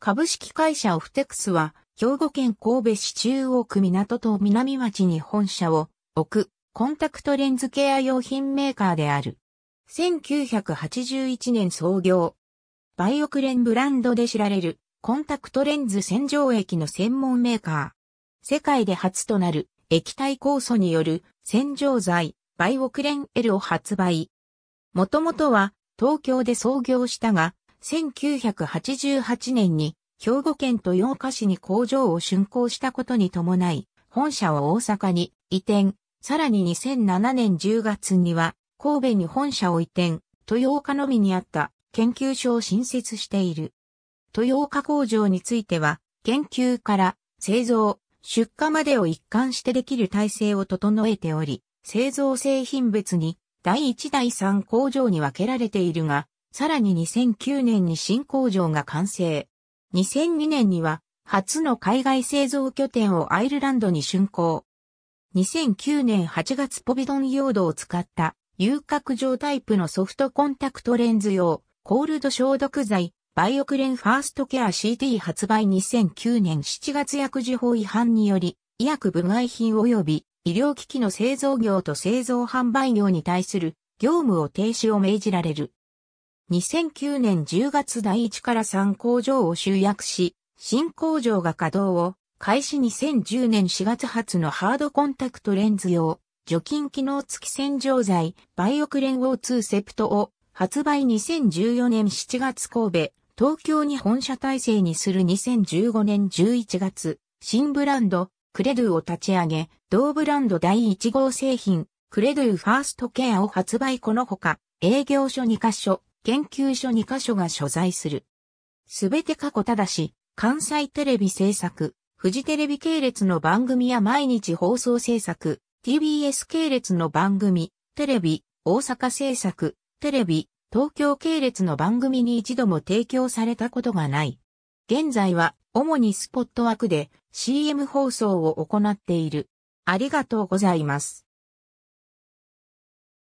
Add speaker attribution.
Speaker 1: 株式会社オフテクスは、兵庫県神戸市中央区港と南町に本社を置く、コンタクトレンズケア用品メーカーである。1981年創業。バイオクレンブランドで知られる、コンタクトレンズ洗浄液の専門メーカー。世界で初となる、液体酵素による洗浄剤、バイオクレン L を発売。もともとは、東京で創業したが、1988年に兵庫県豊岡市に工場を竣工したことに伴い、本社を大阪に移転、さらに2007年10月には神戸に本社を移転、豊岡のみにあった研究所を新設している。豊岡工場については、研究から製造、出荷までを一貫してできる体制を整えており、製造製品別に第1第3工場に分けられているが、さらに2009年に新工場が完成。2002年には初の海外製造拠点をアイルランドに竣工。2009年8月ポビドン用土を使った遊郭状タイプのソフトコンタクトレンズ用コールド消毒剤バイオクレンファーストケア CT 発売2009年7月薬事法違反により医薬部外品及び医療機器の製造業と製造販売業に対する業務を停止を命じられる。2009年10月第1から3工場を集約し、新工場が稼働を開始2010年4月発のハードコンタクトレンズ用除菌機能付き洗浄剤バイオクレンオツ2セプトを発売2014年7月神戸、東京に本社体制にする2015年11月、新ブランドクレドゥを立ち上げ、同ブランド第1号製品クレドゥファーストケアを発売このほか、営業所2カ所、研究所2カ所が所在する。すべて過去ただし、関西テレビ制作、フジテレビ系列の番組や毎日放送制作、TBS 系列の番組、テレビ、大阪制作、テレビ、東京系列の番組に一度も提供されたことがない。現在は主にスポット枠で CM 放送を行っている。ありがとうございます。